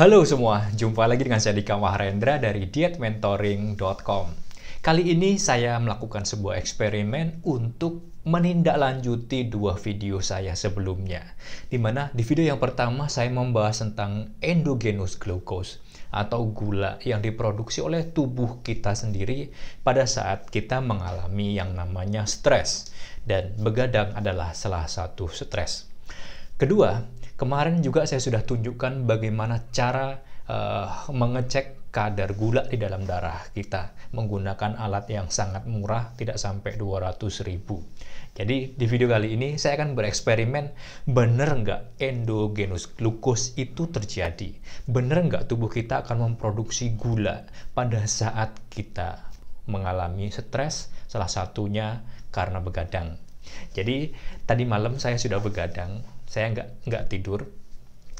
Halo semua, jumpa lagi dengan saya Dika Mahrendra dari dietmentoring.com. Kali ini saya melakukan sebuah eksperimen untuk menindaklanjuti dua video saya sebelumnya. Di mana di video yang pertama saya membahas tentang endogenous glucose atau gula yang diproduksi oleh tubuh kita sendiri pada saat kita mengalami yang namanya stres dan begadang adalah salah satu stres. Kedua, Kemarin juga saya sudah tunjukkan bagaimana cara uh, mengecek kadar gula di dalam darah kita menggunakan alat yang sangat murah tidak sampai 200 ribu. Jadi di video kali ini saya akan bereksperimen bener nggak endogenus glukos itu terjadi. Bener nggak tubuh kita akan memproduksi gula pada saat kita mengalami stres salah satunya karena begadang. Jadi tadi malam saya sudah begadang saya nggak nggak tidur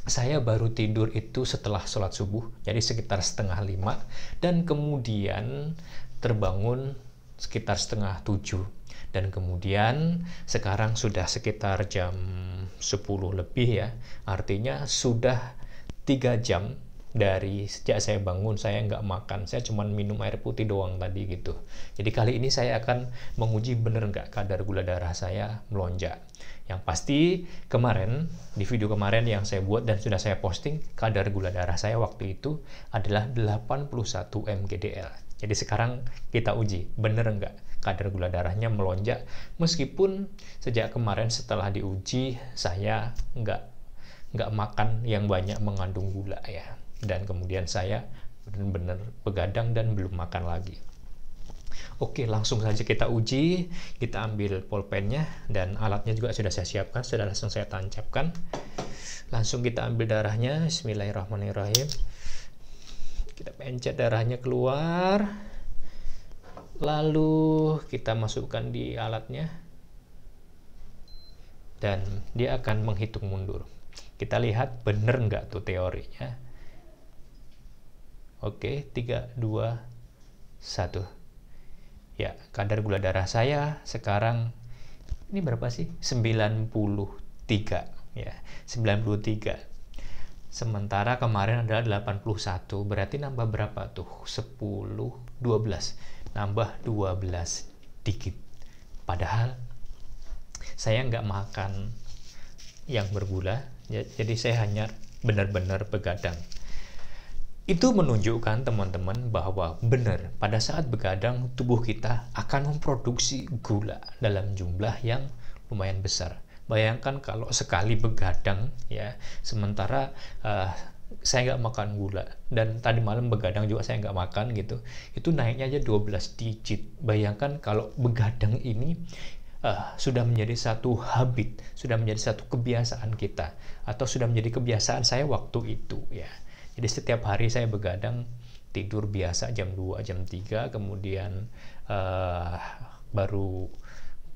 saya baru tidur itu setelah sholat subuh jadi sekitar setengah lima dan kemudian terbangun sekitar setengah tujuh dan kemudian sekarang sudah sekitar jam sepuluh lebih ya artinya sudah tiga jam dari sejak saya bangun saya nggak makan saya cuma minum air putih doang tadi gitu jadi kali ini saya akan menguji bener nggak kadar gula darah saya melonjak yang pasti kemarin di video kemarin yang saya buat dan sudah saya posting kadar gula darah saya waktu itu adalah 81 mgdl jadi sekarang kita uji bener nggak kadar gula darahnya melonjak meskipun sejak kemarin setelah diuji saya nggak nggak makan yang banyak mengandung gula ya dan kemudian saya benar-benar begadang dan belum makan lagi Oke, langsung saja kita uji. Kita ambil pulpennya dan alatnya juga sudah saya siapkan, sudah langsung saya tancapkan. Langsung kita ambil darahnya. Bismillahirrahmanirrahim. Kita pencet darahnya keluar. Lalu kita masukkan di alatnya. Dan dia akan menghitung mundur. Kita lihat bener nggak tuh teorinya. Oke, 3, 2, 1. Ya, kadar gula darah saya sekarang, ini berapa sih? 93 ya 93 sementara kemarin adalah 81 berarti nambah berapa tuh 10 12 nambah 12 dikit padahal saya nggak makan yang bergula ya, jadi saya hanya benar-benar begadang itu menunjukkan teman-teman bahwa benar pada saat begadang tubuh kita akan memproduksi gula dalam jumlah yang lumayan besar bayangkan kalau sekali begadang ya sementara uh, saya nggak makan gula dan tadi malam begadang juga saya nggak makan gitu itu naiknya aja 12 digit bayangkan kalau begadang ini uh, sudah menjadi satu habit, sudah menjadi satu kebiasaan kita, atau sudah menjadi kebiasaan saya waktu itu ya. Jadi setiap hari saya begadang tidur biasa jam 2, jam 3, kemudian uh, baru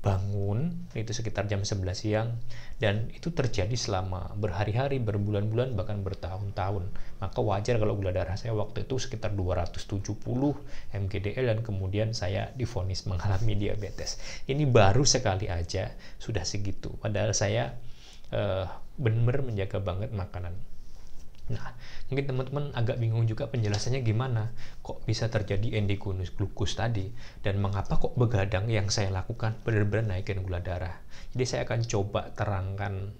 bangun itu sekitar jam 11 siang dan itu terjadi selama berhari-hari, berbulan-bulan bahkan bertahun-tahun. Maka wajar kalau gula darah saya waktu itu sekitar 270 MGDL dan kemudian saya difonis mengalami diabetes. Ini baru sekali aja sudah segitu. Padahal saya uh, eh, benar menjaga banget makanan. Nah, mungkin teman-teman agak bingung juga penjelasannya gimana, kok bisa terjadi endogenous glukus tadi, dan mengapa kok begadang yang saya lakukan benar-benar naikin gula darah. Jadi saya akan coba terangkan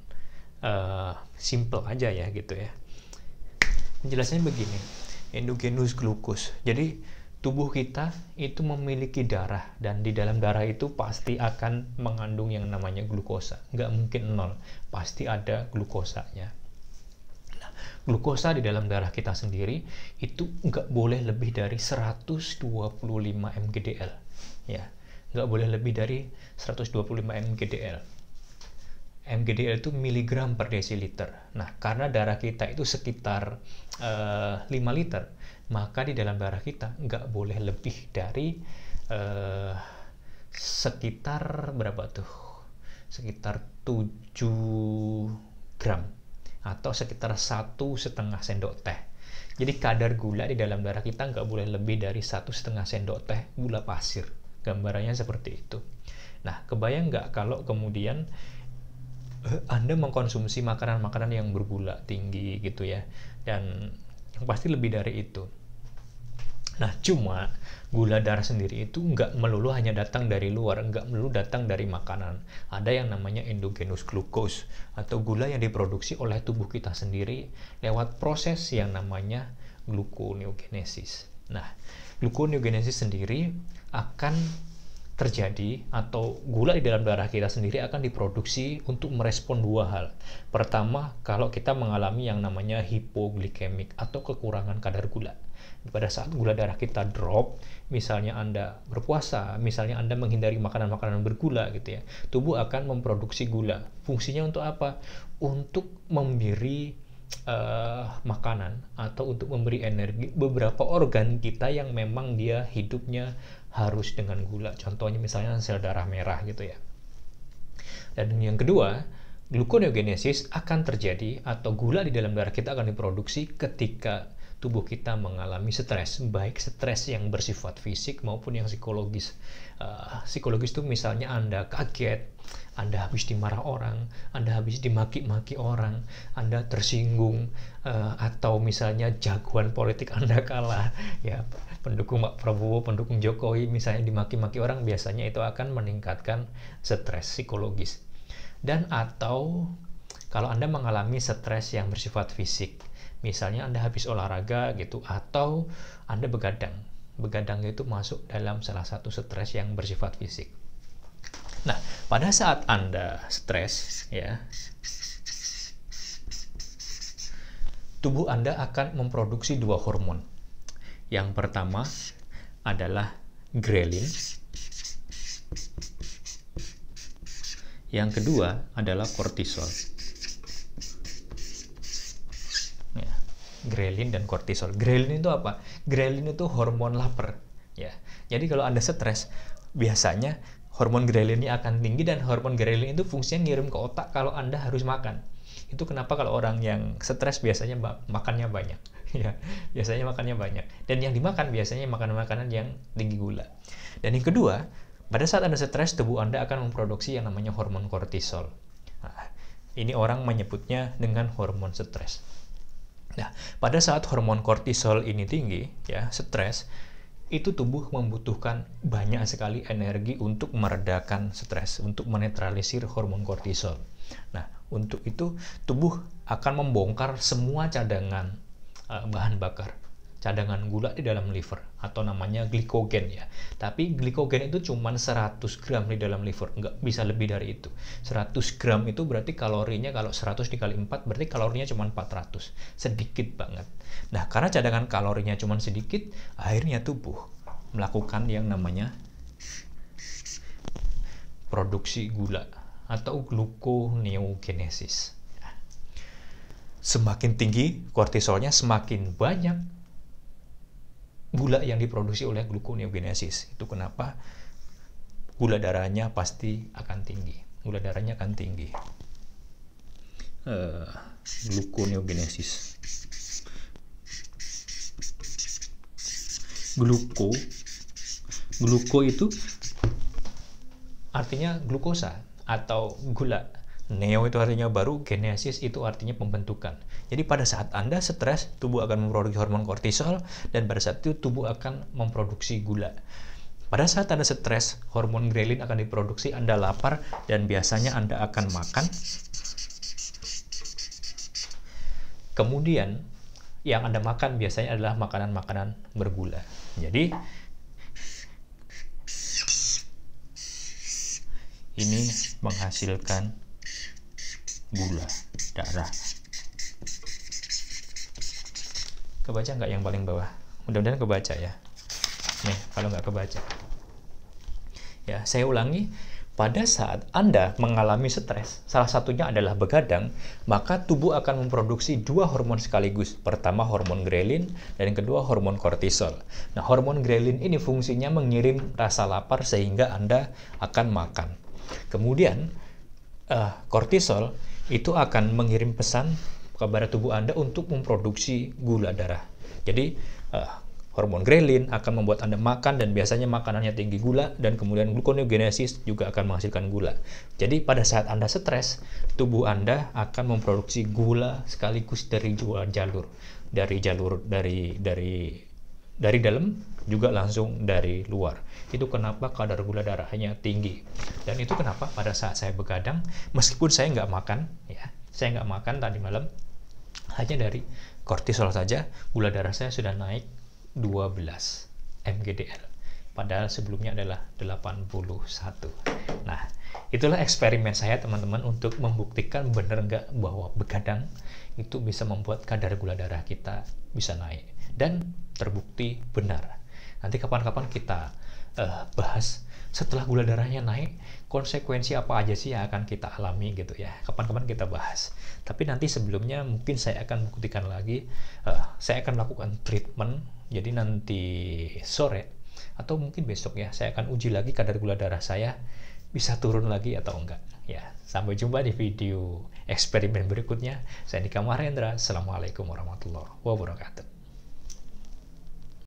uh, simple aja ya gitu ya. Penjelasannya begini, endogenous glukus. Jadi tubuh kita itu memiliki darah dan di dalam darah itu pasti akan mengandung yang namanya glukosa. Nggak mungkin nol, pasti ada glukosanya glukosa di dalam darah kita sendiri itu nggak boleh lebih dari 125 mgdl ya nggak boleh lebih dari 125 mgdl mgdl itu miligram per desiliter nah karena darah kita itu sekitar uh, eh, 5 liter maka di dalam darah kita nggak boleh lebih dari uh, sekitar berapa tuh sekitar 7 gram atau sekitar satu setengah sendok teh. Jadi kadar gula di dalam darah kita nggak boleh lebih dari satu setengah sendok teh gula pasir. Gambarannya seperti itu. Nah, kebayang nggak kalau kemudian eh, anda mengkonsumsi makanan-makanan yang bergula tinggi gitu ya dan yang pasti lebih dari itu Nah, cuma gula darah sendiri itu nggak melulu hanya datang dari luar, nggak melulu datang dari makanan. Ada yang namanya endogenus glukos atau gula yang diproduksi oleh tubuh kita sendiri lewat proses yang namanya gluconeogenesis. Nah, gluconeogenesis sendiri akan terjadi atau gula di dalam darah kita sendiri akan diproduksi untuk merespon dua hal. Pertama, kalau kita mengalami yang namanya hipoglikemik atau kekurangan kadar gula. Pada saat gula darah kita drop, misalnya Anda berpuasa, misalnya Anda menghindari makanan-makanan bergula gitu ya, tubuh akan memproduksi gula. Fungsinya untuk apa? Untuk memberi uh, makanan atau untuk memberi energi beberapa organ kita yang memang dia hidupnya harus dengan gula. Contohnya misalnya sel darah merah gitu ya. Dan yang kedua, gluconeogenesis akan terjadi atau gula di dalam darah kita akan diproduksi ketika tubuh kita mengalami stres, baik stres yang bersifat fisik maupun yang psikologis. Uh, psikologis itu misalnya Anda kaget, Anda habis dimarah orang, Anda habis dimaki-maki orang, Anda tersinggung, uh, atau misalnya jagoan politik Anda kalah, ya pendukung Pak Prabowo, pendukung Jokowi misalnya dimaki-maki orang, biasanya itu akan meningkatkan stres psikologis. Dan atau kalau Anda mengalami stres yang bersifat fisik, Misalnya Anda habis olahraga gitu atau Anda begadang. Begadang itu masuk dalam salah satu stres yang bersifat fisik. Nah, pada saat Anda stres ya, tubuh Anda akan memproduksi dua hormon. Yang pertama adalah ghrelin, Yang kedua adalah kortisol. grelin dan kortisol. Grelin itu apa? Grelin itu hormon lapar, ya. Jadi kalau Anda stres, biasanya hormon ini akan tinggi dan hormon grelin itu fungsinya ngirim ke otak kalau Anda harus makan. Itu kenapa kalau orang yang stres biasanya makannya banyak, ya. Biasanya makannya banyak. Dan yang dimakan biasanya makanan-makanan yang tinggi gula. Dan yang kedua, pada saat Anda stres, tubuh Anda akan memproduksi yang namanya hormon kortisol. Nah, ini orang menyebutnya dengan hormon stres. Nah, pada saat hormon kortisol ini tinggi, ya, stres, itu tubuh membutuhkan banyak sekali energi untuk meredakan stres, untuk menetralisir hormon kortisol. Nah, untuk itu tubuh akan membongkar semua cadangan uh, bahan bakar cadangan gula di dalam liver atau namanya glikogen ya. Tapi glikogen itu cuma 100 gram di dalam liver, nggak bisa lebih dari itu. 100 gram itu berarti kalorinya kalau 100 dikali 4 berarti kalorinya cuma 400, sedikit banget. Nah, karena cadangan kalorinya cuma sedikit, akhirnya tubuh melakukan yang namanya produksi gula atau gluconeogenesis. Semakin tinggi kortisolnya, semakin banyak gula yang diproduksi oleh gluconeogenesis. Itu kenapa gula darahnya pasti akan tinggi. Gula darahnya akan tinggi. Uh, eh, gluconeogenesis. Gluko gluko itu artinya glukosa atau gula Neo itu artinya baru, genesis itu artinya pembentukan. Jadi pada saat Anda stres, tubuh akan memproduksi hormon kortisol dan pada saat itu tubuh akan memproduksi gula. Pada saat Anda stres, hormon grelin akan diproduksi, Anda lapar dan biasanya Anda akan makan. Kemudian yang Anda makan biasanya adalah makanan-makanan bergula. Jadi ini menghasilkan gula darah kebaca nggak yang paling bawah mudah-mudahan kebaca ya nih kalau nggak kebaca ya saya ulangi pada saat Anda mengalami stres, salah satunya adalah begadang, maka tubuh akan memproduksi dua hormon sekaligus. Pertama, hormon grelin, dan yang kedua, hormon kortisol. Nah, hormon grelin ini fungsinya mengirim rasa lapar sehingga Anda akan makan. Kemudian, uh, kortisol itu akan mengirim pesan kepada tubuh Anda untuk memproduksi gula darah. Jadi uh, hormon grelin akan membuat Anda makan dan biasanya makanannya tinggi gula dan kemudian gluconeogenesis juga akan menghasilkan gula. Jadi pada saat Anda stres, tubuh Anda akan memproduksi gula sekaligus dari dua jalur, dari jalur dari dari dari dalam juga langsung dari luar. Itu kenapa kadar gula darahnya tinggi. Dan itu kenapa pada saat saya begadang, meskipun saya nggak makan, ya, saya nggak makan tadi malam, hanya dari kortisol saja, gula darah saya sudah naik 12 mgdl. Padahal sebelumnya adalah 81. Nah, itulah eksperimen saya teman-teman untuk membuktikan benar nggak bahwa begadang itu bisa membuat kadar gula darah kita bisa naik dan terbukti benar. Nanti kapan-kapan kita uh, bahas setelah gula darahnya naik, konsekuensi apa aja sih yang akan kita alami gitu ya. Kapan-kapan kita bahas. Tapi nanti sebelumnya mungkin saya akan buktikan lagi, uh, saya akan melakukan treatment. Jadi nanti sore atau mungkin besok ya, saya akan uji lagi kadar gula darah saya bisa turun lagi atau enggak. Ya, sampai jumpa di video eksperimen berikutnya. Saya Nika Mahendra. Assalamualaikum warahmatullahi wabarakatuh.